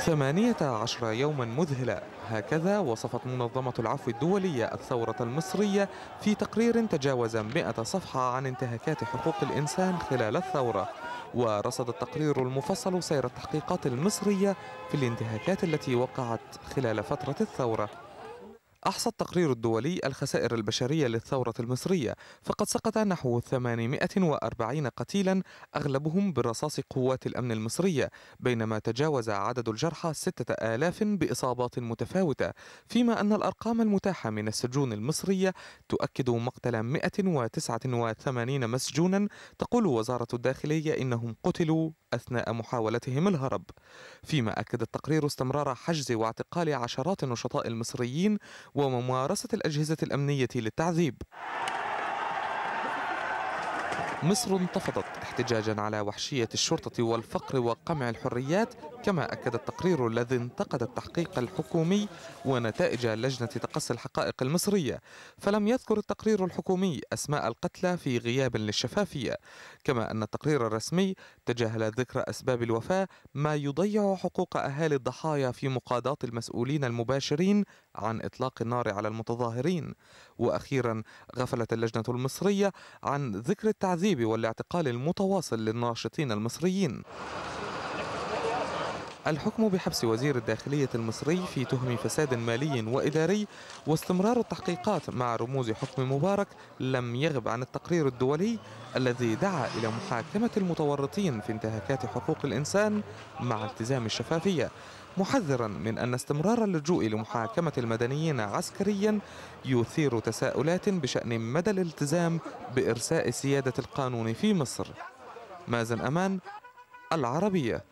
ثمانية عشر يوما مذهلة هكذا وصفت منظمة العفو الدولية الثورة المصرية في تقرير تجاوز مئة صفحة عن انتهاكات حقوق الإنسان خلال الثورة ورصد التقرير المفصل سير التحقيقات المصرية في الانتهاكات التي وقعت خلال فترة الثورة أحصى التقرير الدولي الخسائر البشرية للثورة المصرية فقد سقط نحو 840 قتيلا أغلبهم برصاص قوات الأمن المصرية بينما تجاوز عدد الجرحى 6000 بإصابات متفاوتة فيما أن الأرقام المتاحة من السجون المصرية تؤكد مقتل 189 مسجونا تقول وزارة الداخلية إنهم قتلوا أثناء محاولتهم الهرب فيما أكد التقرير استمرار حجز واعتقال عشرات النشطاء المصريين وممارسة الأجهزة الأمنية للتعذيب مصر انتفضت احتجاجا على وحشية الشرطة والفقر وقمع الحريات كما أكد التقرير الذي انتقد التحقيق الحكومي ونتائج لجنة تقصي الحقائق المصرية فلم يذكر التقرير الحكومي أسماء القتلى في غياب للشفافية كما أن التقرير الرسمي تجاهل ذكر أسباب الوفاة ما يضيع حقوق أهالي الضحايا في مقاضاة المسؤولين المباشرين عن إطلاق النار على المتظاهرين وأخيرا غفلت اللجنة المصرية عن ذكر التعذيب التعذيب والاعتقال المتواصل للناشطين المصريين الحكم بحبس وزير الداخلية المصري في تهم فساد مالي وإداري واستمرار التحقيقات مع رموز حكم مبارك لم يغب عن التقرير الدولي الذي دعا إلى محاكمة المتورطين في انتهاكات حقوق الإنسان مع التزام الشفافية محذرا من أن استمرار اللجوء لمحاكمة المدنيين عسكريا يثير تساؤلات بشأن مدى الالتزام بإرساء سيادة القانون في مصر مازن أمان العربية